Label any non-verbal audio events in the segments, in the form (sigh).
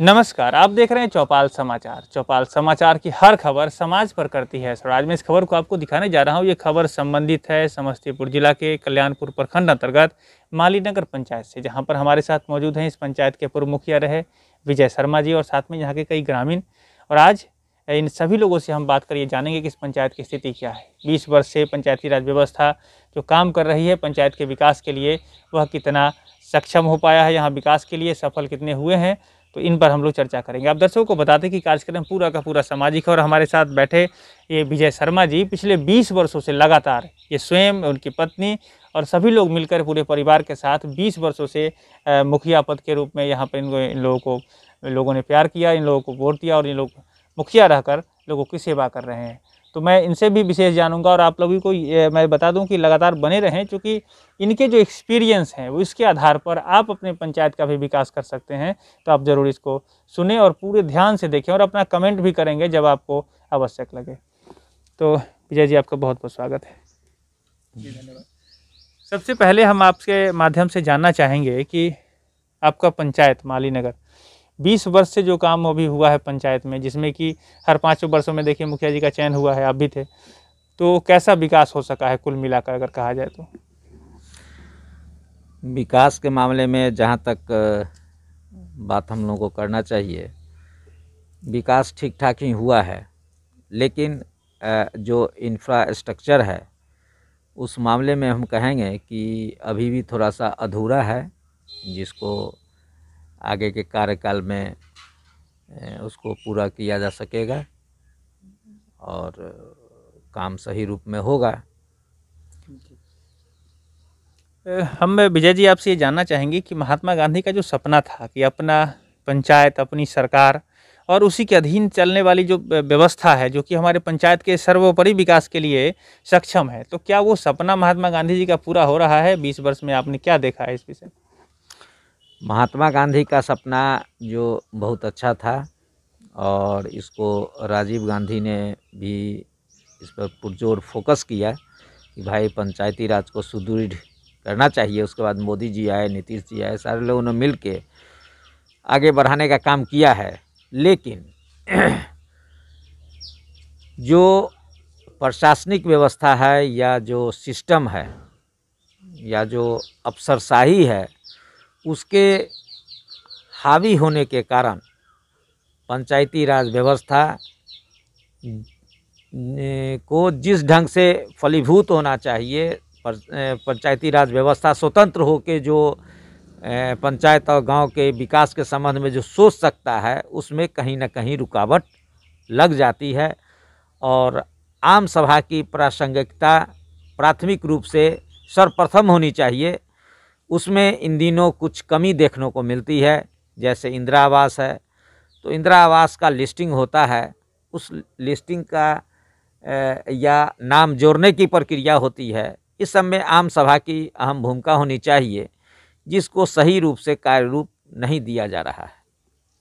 नमस्कार आप देख रहे हैं चौपाल समाचार चौपाल समाचार की हर खबर समाज पर करती है सर आज मैं इस खबर को आपको दिखाने जा रहा हूँ ये खबर संबंधित है समस्तीपुर जिला के कल्याणपुर प्रखंड अंतर्गत मालीनगर पंचायत से जहाँ पर हमारे साथ मौजूद हैं इस पंचायत के पूर्व मुखिया रहे विजय शर्मा जी और साथ में यहाँ के कई ग्रामीण और आज इन सभी लोगों से हम बात करिए जानेंगे कि इस पंचायत की स्थिति क्या है बीस वर्ष से पंचायती राज व्यवस्था जो काम कर रही है पंचायत के विकास के लिए वह कितना सक्षम हो पाया है यहाँ विकास के लिए सफल कितने हुए हैं तो इन पर हम लोग चर्चा करेंगे आप दर्शकों को बताते कि कार्यक्रम पूरा का पूरा सामाजिक और हमारे साथ बैठे ये विजय शर्मा जी पिछले 20 वर्षों से लगातार ये स्वयं उनकी पत्नी और सभी लोग मिलकर पूरे परिवार के साथ 20 वर्षों से मुखिया पद के रूप में यहाँ पर इनको इन लोगों को लोगों ने प्यार किया इन लोगों को वोट दिया और इन लोग मुखिया रहकर लोगों की सेवा कर रहे हैं तो मैं इनसे भी विशेष जानूंगा और आप लोगों को मैं बता दूं कि लगातार बने रहें क्योंकि इनके जो एक्सपीरियंस हैं वो इसके आधार पर आप अपने पंचायत का भी विकास कर सकते हैं तो आप ज़रूर इसको सुने और पूरे ध्यान से देखें और अपना कमेंट भी करेंगे जब आपको आवश्यक लगे तो विजय जी आपका बहुत बहुत स्वागत है धन्यवाद सबसे पहले हम आपके माध्यम से जानना चाहेंगे कि आपका पंचायत माली नगर बीस वर्ष से जो काम अभी हुआ है पंचायत में जिसमें कि हर पाँचों वर्षों में देखिए मुखिया जी का चयन हुआ है अब भी थे तो कैसा विकास हो सका है कुल मिलाकर अगर कहा जाए तो विकास के मामले में जहाँ तक बात हम लोगों को करना चाहिए विकास ठीक ठाक ही हुआ है लेकिन जो इंफ्रास्ट्रक्चर है उस मामले में हम कहेंगे कि अभी भी थोड़ा सा अधूरा है जिसको आगे के कार्यकाल में उसको पूरा किया जा सकेगा और काम सही रूप में होगा हम विजय जी आपसे ये जानना चाहेंगे कि महात्मा गांधी का जो सपना था कि अपना पंचायत अपनी सरकार और उसी के अधीन चलने वाली जो व्यवस्था है जो कि हमारे पंचायत के सर्वोपरि विकास के लिए सक्षम है तो क्या वो सपना महात्मा गांधी जी का पूरा हो रहा है बीस वर्ष में आपने क्या देखा है इस विषय महात्मा गांधी का सपना जो बहुत अच्छा था और इसको राजीव गांधी ने भी इस पर पुरजोर फोकस किया कि भाई पंचायती राज को सुदृढ़ करना चाहिए उसके बाद मोदी जी आए नीतीश जी आए सारे लोगों ने मिल के आगे बढ़ाने का काम किया है लेकिन (clears throat) जो प्रशासनिक व्यवस्था है या जो सिस्टम है या जो अफसरशाही है उसके हावी होने के कारण पंचायती राज व्यवस्था को जिस ढंग से फलीभूत होना चाहिए पंचायती राज व्यवस्था स्वतंत्र होकर जो पंचायत और गांव के विकास के संबंध में जो सोच सकता है उसमें कहीं ना कहीं रुकावट लग जाती है और आम सभा की प्रासंगिकता प्राथमिक रूप से सर्वप्रथम होनी चाहिए उसमें इन दिनों कुछ कमी देखने को मिलती है जैसे इंदिरा आवास है तो इंदिरा आवास का लिस्टिंग होता है उस लिस्टिंग का या नाम जोड़ने की प्रक्रिया होती है इस सब में आम सभा की अहम भूमिका होनी चाहिए जिसको सही रूप से कार्य रूप नहीं दिया जा रहा है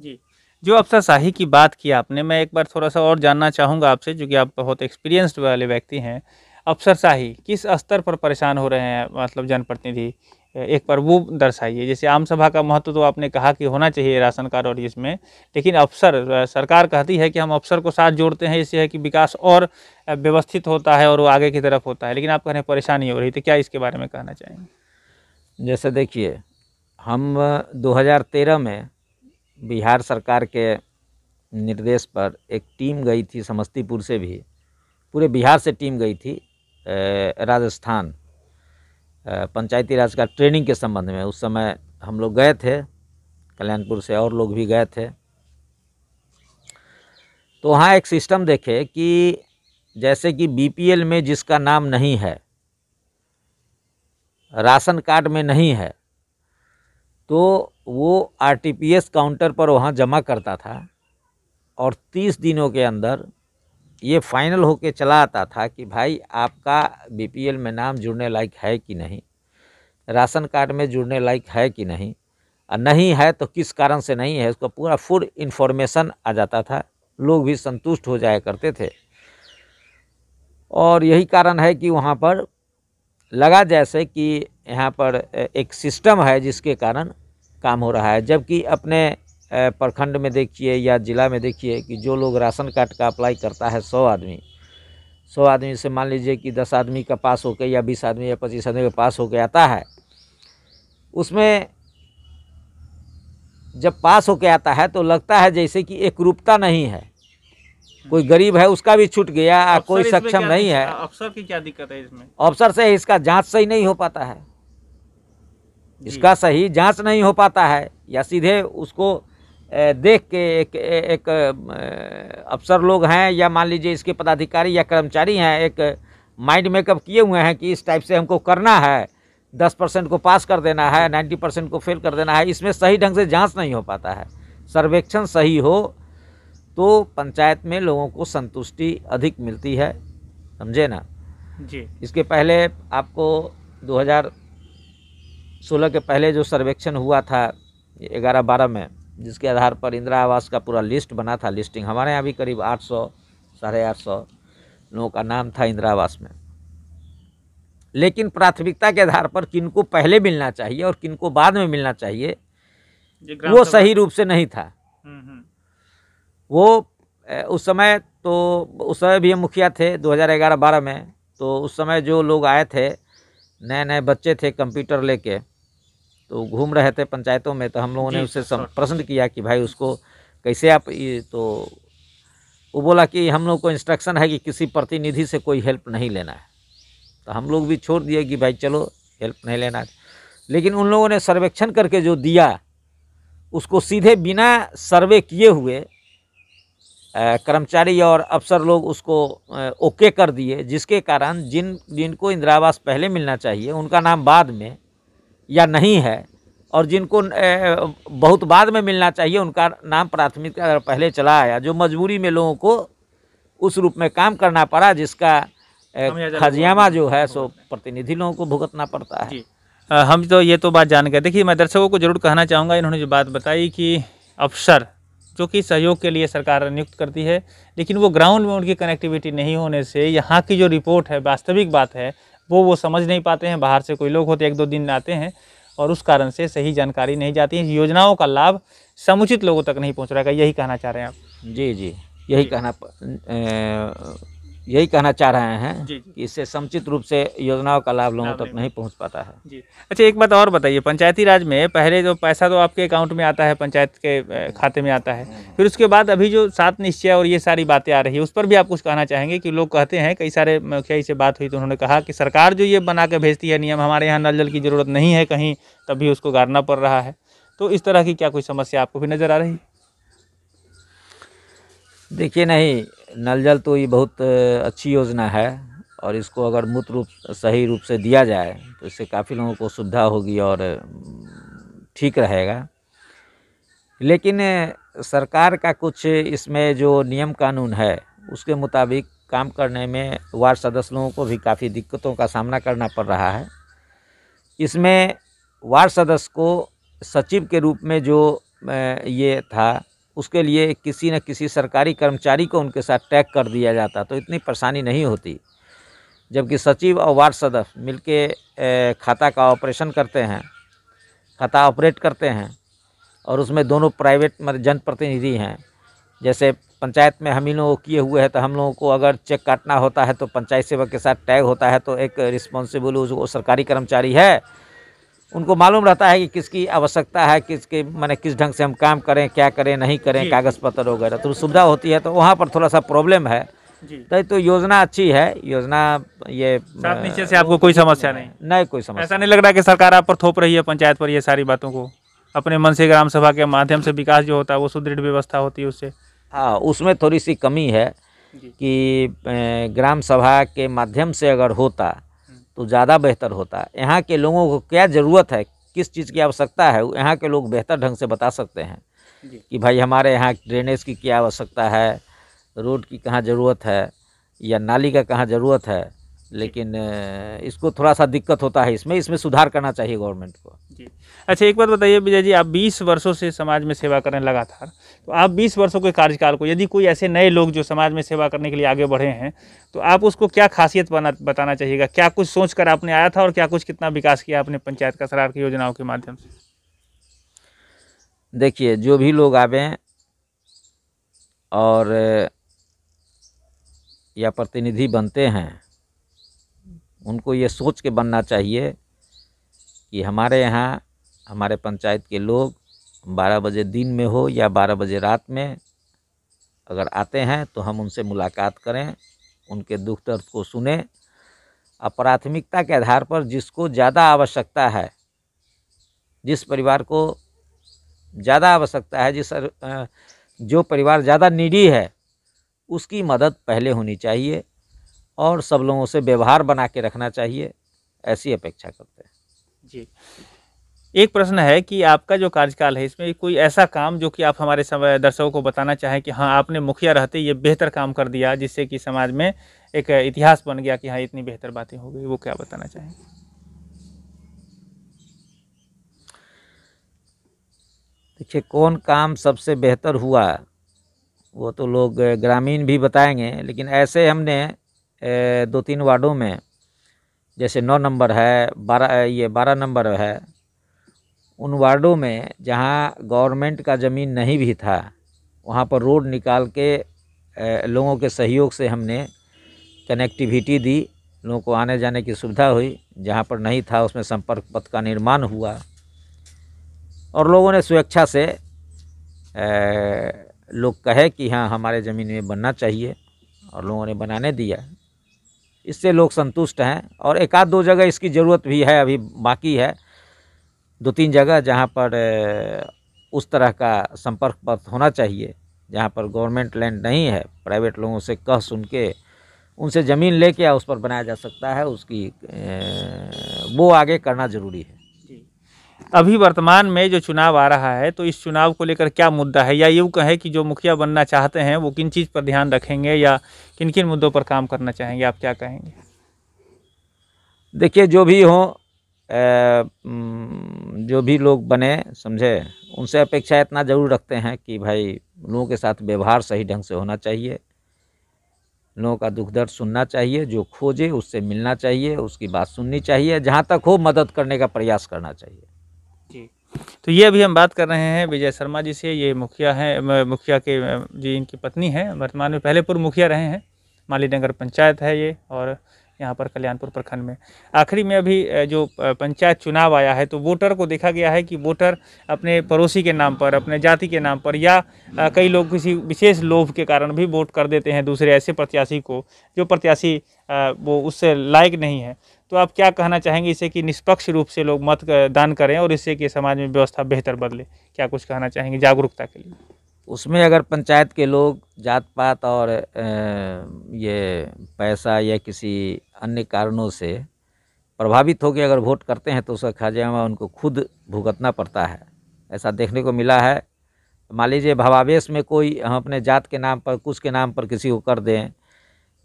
जी जो अफसर शाही की बात की आपने मैं एक बार थोड़ा सा और जानना चाहूँगा आपसे जो कि आप बहुत एक्सपीरियंस्ड वाले व्यक्ति हैं अफसर शाही किस स्तर पर परेशान हो रहे हैं मतलब जनप्रतिनिधि एक पर वो दर्शाइए जैसे आम सभा का महत्व तो आपने कहा कि होना चाहिए राशन कार्ड और इसमें लेकिन अफसर सरकार कहती है कि हम अफसर को साथ जोड़ते हैं इससे है कि विकास और व्यवस्थित होता है और वो आगे की तरफ होता है लेकिन आप कह रहे हैं परेशानी हो रही तो क्या इसके बारे में कहना चाहेंगे जैसे देखिए हम 2013 में बिहार सरकार के निर्देश पर एक टीम गई थी समस्तीपुर से भी पूरे बिहार से टीम गई थी राजस्थान पंचायती राज का ट्रेनिंग के संबंध में उस समय हम लोग गए थे कल्याणपुर से और लोग भी गए थे तो वहाँ एक सिस्टम देखे कि जैसे कि बीपीएल में जिसका नाम नहीं है राशन कार्ड में नहीं है तो वो आरटीपीएस काउंटर पर वहाँ जमा करता था और 30 दिनों के अंदर ये फाइनल होके चला आता था कि भाई आपका बीपीएल में नाम जुड़ने लायक है कि नहीं राशन कार्ड में जुड़ने लायक है कि नहीं और नहीं है तो किस कारण से नहीं है उसका पूरा फुल इन्फॉर्मेशन आ जाता था लोग भी संतुष्ट हो जाया करते थे और यही कारण है कि वहाँ पर लगा जैसे कि यहाँ पर एक सिस्टम है जिसके कारण काम हो रहा है जबकि अपने प्रखंड में देखिए या ज़िला में देखिए कि जो लोग राशन कार्ड का अप्लाई करता है सौ आदमी सौ आदमी से मान लीजिए कि दस आदमी का पास होकर या बीस आदमी या पच्चीस आदमी का पास होकर आता है उसमें जब पास होकर आता है तो लगता है जैसे कि एक रूपता नहीं है कोई हम्म। गरीब है उसका भी छूट गया कोई सक्षम नहीं है अफसर की क्या दिक्कत है इसमें अफसर से इसका जांच सही नहीं हो पाता है इसका सही जांच नहीं हो पाता है या सीधे उसको देख के एक एक अफसर लोग हैं या मान लीजिए इसके पदाधिकारी या कर्मचारी हैं एक माइंड मेकअप किए हुए हैं कि इस टाइप से हमको करना है दस परसेंट को पास कर देना है नाइन्टी परसेंट को फेल कर देना है इसमें सही ढंग से जांच नहीं हो पाता है सर्वेक्षण सही हो तो पंचायत में लोगों को संतुष्टि अधिक मिलती है समझे ना जी इसके पहले आपको 2016 के पहले जो सर्वेक्षण हुआ था ग्यारह बारह में जिसके आधार पर इंदिरा आवास का पूरा लिस्ट बना था लिस्टिंग हमारे यहाँ भी करीब आठ सौ साढ़े आठ सौ लोगों का नाम था इंदिरा आवास में लेकिन प्राथमिकता के आधार पर किनको पहले मिलना चाहिए और किनको बाद में मिलना चाहिए वो सही रूप से नहीं था हम्म, हम्म। वो उस समय तो उस समय भी हम मुखिया थे 2011-12 में तो उस समय जो लोग आए थे नए नए बच्चे थे कंप्यूटर लेके तो घूम रहे थे पंचायतों में तो हम लोगों ने उससे प्रश्न किया कि भाई उसको कैसे आप तो वो बोला कि हम लोग को इंस्ट्रक्शन है कि किसी प्रतिनिधि से कोई हेल्प नहीं लेना है तो हम लोग भी छोड़ दिए कि भाई चलो हेल्प नहीं लेना है लेकिन उन लोगों ने सर्वेक्षण करके जो दिया उसको सीधे बिना सर्वे किए हुए कर्मचारी और अफसर लोग उसको ओके कर दिए जिसके कारण जिन जिनको इंदिरा आवास पहले मिलना चाहिए उनका नाम बाद में या नहीं है और जिनको बहुत बाद में मिलना चाहिए उनका नाम प्राथमिकता अगर पहले चला आया जो मजबूरी में लोगों को उस रूप में काम करना पड़ा जिसका खजियामा जो है सो प्रतिनिधि लोगों को भुगतना पड़ता है हम तो ये तो बात जान गए देखिए मैं दर्शकों को जरूर कहना चाहूँगा इन्होंने जो बात बताई कि अफसर जो कि सहयोग के लिए सरकार नियुक्त करती है लेकिन वो ग्राउंड में उनकी कनेक्टिविटी नहीं होने से यहाँ की जो रिपोर्ट है वास्तविक बात है वो वो समझ नहीं पाते हैं बाहर से कोई लोग होते एक दो दिन आते हैं और उस कारण से सही जानकारी नहीं जाती है योजनाओं का लाभ समुचित लोगों तक नहीं पहुँच रहा है यही कहना चाह रहे हैं आप जी जी यही कहना यही कहना चाह रहे हैं जी, कि इससे समुचित रूप से योजनाओं का लाभ लोगों तक नहीं पहुंच पाता है जी अच्छा एक बात और बताइए पंचायती राज में पहले जो पैसा तो आपके अकाउंट में आता है पंचायत के हम्म। खाते में आता है फिर उसके बाद अभी जो सात निश्चय और ये सारी बातें आ रही है उस पर भी आप कुछ कहना चाहेंगे कि लोग कहते हैं कई सारे मुखिया से बात हुई तो उन्होंने कहा कि सरकार जो ये बना के भेजती है नियम हमारे यहाँ नल जल की ज़रूरत नहीं है कहीं भी उसको गारना पड़ रहा है तो इस तरह की क्या कोई समस्या आपको भी नज़र आ रही देखिए नहीं नल जल तो ये बहुत अच्छी योजना है और इसको अगर मूत रूप सही रूप से दिया जाए तो इससे काफ़ी लोगों को सुविधा होगी और ठीक रहेगा लेकिन सरकार का कुछ इसमें जो नियम कानून है उसके मुताबिक काम करने में वार्ड सदस्य लोगों को भी काफ़ी दिक्कतों का सामना करना पड़ रहा है इसमें वार्ड सदस्य को सचिव के रूप में जो ये था उसके लिए किसी न किसी सरकारी कर्मचारी को उनके साथ टैग कर दिया जाता तो इतनी परेशानी नहीं होती जबकि सचिव और वार्ड सदस्य मिल खाता का ऑपरेशन करते हैं खाता ऑपरेट करते हैं और उसमें दोनों प्राइवेट मतलब जनप्रतिनिधि हैं जैसे पंचायत में हम इन लोग किए हुए हैं तो हम लोगों को अगर चेक काटना होता है तो पंचायत सेवक के साथ टैग होता है तो एक रिस्पॉन्सिबल वो सरकारी कर्मचारी है उनको मालूम रहता है कि किसकी आवश्यकता है किसके मैंने किस ढंग से हम काम करें क्या करें नहीं करें कागज़ पत्र वगैरह तो सुविधा होती है तो वहाँ पर थोड़ा सा प्रॉब्लम है जी। तो, तो योजना अच्छी है योजना ये नीचे से आपको कोई समस्या नहीं नहीं कोई समस्या ऐसा नहीं लग रहा कि सरकार आप पर थोप रही है पंचायत पर ये सारी बातों को अपने मन से ग्राम सभा के माध्यम से विकास जो होता है वो सुदृढ़ व्यवस्था होती है उससे हाँ उसमें थोड़ी सी कमी है कि ग्राम सभा के माध्यम से अगर होता तो ज़्यादा बेहतर होता है यहाँ के लोगों को क्या ज़रूरत है किस चीज़ की आवश्यकता है यहाँ के लोग बेहतर ढंग से बता सकते हैं कि भाई हमारे यहाँ ड्रेनेज की क्या आवश्यकता है रोड की कहाँ ज़रूरत है या नाली का कहाँ ज़रूरत है लेकिन इसको थोड़ा सा दिक्कत होता है इसमें इसमें सुधार करना चाहिए गवर्नमेंट को जी अच्छा एक बात बताइए विजय जी आप 20 वर्षों से समाज में सेवा करें लगातार तो आप 20 वर्षों के कार्यकाल को यदि कोई ऐसे नए लोग जो समाज में सेवा करने के लिए आगे बढ़े हैं तो आप उसको क्या खासियत बना बताना चाहिएगा क्या कुछ सोच कर आपने आया था और क्या कुछ कितना विकास किया आपने पंचायत का सरार की योजनाओं के माध्यम से देखिए जो भी लोग आवे और या प्रतिनिधि बनते हैं उनको ये सोच के बनना चाहिए कि हमारे यहाँ हमारे पंचायत के लोग 12 बजे दिन में हो या 12 बजे रात में अगर आते हैं तो हम उनसे मुलाकात करें उनके दुख दर्द को सुने और प्राथमिकता के आधार पर जिसको ज़्यादा आवश्यकता है जिस परिवार को ज़्यादा आवश्यकता है जिस जो परिवार ज़्यादा निडी है उसकी मदद पहले होनी चाहिए और सब लोगों से व्यवहार बना के रखना चाहिए ऐसी अपेक्षा करते हैं जी एक प्रश्न है कि आपका जो कार्यकाल है इसमें कोई ऐसा काम जो कि आप हमारे समय दर्शकों को बताना चाहें कि हाँ आपने मुखिया रहते ये बेहतर काम कर दिया जिससे कि समाज में एक इतिहास बन गया कि हाँ इतनी बेहतर बातें हो गई वो क्या बताना चाहें देखिए कौन काम सबसे बेहतर हुआ वो तो लोग ग्रामीण भी बताएंगे लेकिन ऐसे हमने दो तीन वार्डों में जैसे नौ नंबर है बारह ये बारह नंबर है उन वार्डों में जहाँ गवर्नमेंट का ज़मीन नहीं भी था वहाँ पर रोड निकाल के लोगों के सहयोग से हमने कनेक्टिविटी दी लोगों को आने जाने की सुविधा हुई जहाँ पर नहीं था उसमें संपर्क पथ का निर्माण हुआ और लोगों ने स्वेच्छा से लोग कहे कि हाँ हमारे ज़मीन में बनना चाहिए और लोगों ने बनाने दिया इससे लोग संतुष्ट हैं और एक आध दो जगह इसकी ज़रूरत भी है अभी बाकी है दो तीन जगह जहाँ पर उस तरह का संपर्क पथ होना चाहिए जहाँ पर गवर्नमेंट लैंड नहीं है प्राइवेट लोगों से कह सुन के उनसे ज़मीन लेके उस पर बनाया जा सकता है उसकी वो आगे करना ज़रूरी है अभी वर्तमान में जो चुनाव आ रहा है तो इस चुनाव को लेकर क्या मुद्दा है या यूँ कहें कि जो मुखिया बनना चाहते हैं वो किन चीज़ पर ध्यान रखेंगे या किन किन मुद्दों पर काम करना चाहेंगे आप क्या कहेंगे देखिए जो भी हों जो भी लोग बने समझे उनसे अपेक्षा इतना ज़रूर रखते हैं कि भाई लोगों के साथ व्यवहार सही ढंग से होना चाहिए लोगों का दुख दर्द सुनना चाहिए जो खोजे उससे मिलना चाहिए उसकी बात सुननी चाहिए जहाँ तक हो मदद करने का प्रयास करना चाहिए जी तो ये अभी हम बात कर रहे हैं विजय शर्मा जी से ये मुखिया हैं मुखिया के जी इनकी पत्नी हैं वर्तमान में पहले पूर्व मुखिया रहे हैं माली नगर पंचायत है ये और यहाँ पर कल्याणपुर प्रखंड में आखिरी में अभी जो पंचायत चुनाव आया है तो वोटर को देखा गया है कि वोटर अपने पड़ोसी के नाम पर अपने जाति के नाम पर या कई लोग किसी विशेष लोभ के कारण भी वोट कर देते हैं दूसरे ऐसे प्रत्याशी को जो प्रत्याशी वो उससे लायक नहीं है तो आप क्या कहना चाहेंगे इसे कि निष्पक्ष रूप से लोग मत दान करें और इससे कि समाज में व्यवस्था बेहतर बदले क्या कुछ कहना चाहेंगे जागरूकता के लिए उसमें अगर पंचायत के लोग जात पात और ये पैसा या किसी अन्य कारणों से प्रभावित होकर अगर वोट करते हैं तो उसका खाजामा उनको खुद भुगतना पड़ता है ऐसा देखने को मिला है मान लीजिए भावावेश में कोई हम अपने जात के नाम पर कुछ के नाम पर किसी को कर दें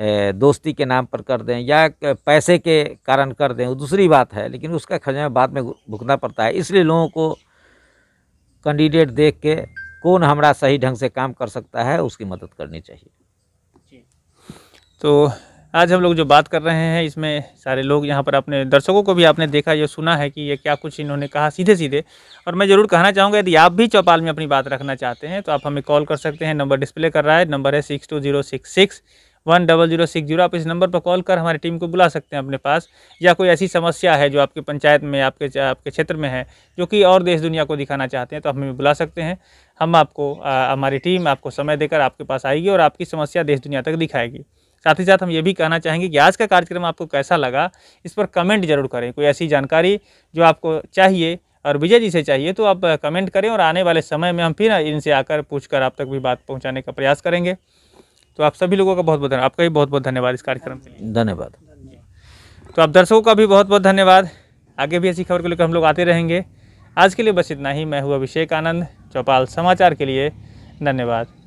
दोस्ती के नाम पर कर दें या पैसे के कारण कर दें वो दूसरी बात है लेकिन उसका खजाना बाद में भुगतना पड़ता है इसलिए लोगों को कैंडिडेट देख के कौन हमारा सही ढंग से काम कर सकता है उसकी मदद करनी चाहिए तो आज हम लोग जो बात कर रहे हैं इसमें सारे लोग यहाँ पर अपने दर्शकों को भी आपने देखा ये सुना है कि ये क्या कुछ इन्होंने कहा सीधे सीधे और मैं ज़रूर कहना चाहूँगा यदि आप भी चौपाल में अपनी बात रखना चाहते हैं तो आप हमें कॉल कर सकते हैं नंबर डिस्प्ले कर रहा है नंबर है six two zero six six one double zero six zero आप इस नंबर पर कॉल कर हमारी टीम को बुला सकते हैं अपने पास या कोई ऐसी समस्या है जो आपके पंचायत में आपके आपके क्षेत्र में है जो कि और देश दुनिया को दिखाना चाहते हैं तो हमें बुला सकते हैं हम आपको हमारी टीम आपको समय देकर आपके पास आएगी और आपकी समस्या देश दुनिया तक दिखाएगी साथ ही साथ हम ये भी कहना चाहेंगे कि आज का कार्यक्रम आपको कैसा लगा इस पर कमेंट जरूर करें कोई ऐसी जानकारी जो आपको चाहिए और विजय जी से चाहिए तो आप कमेंट करें और आने वाले समय में हम फिर इनसे आकर पूछकर आप तक भी बात पहुंचाने का प्रयास करेंगे तो आप सभी लोगों का बहुत बहुत आपका भी बहुत बहुत धन्यवाद इस कार्यक्रम के लिए धन्यवाद तो आप दर्शकों का भी बहुत बहुत धन्यवाद आगे भी ऐसी खबर को लेकर हम लोग आते रहेंगे आज के लिए बस इतना ही मैं हूँ अभिषेक आनंद चौपाल समाचार के लिए धन्यवाद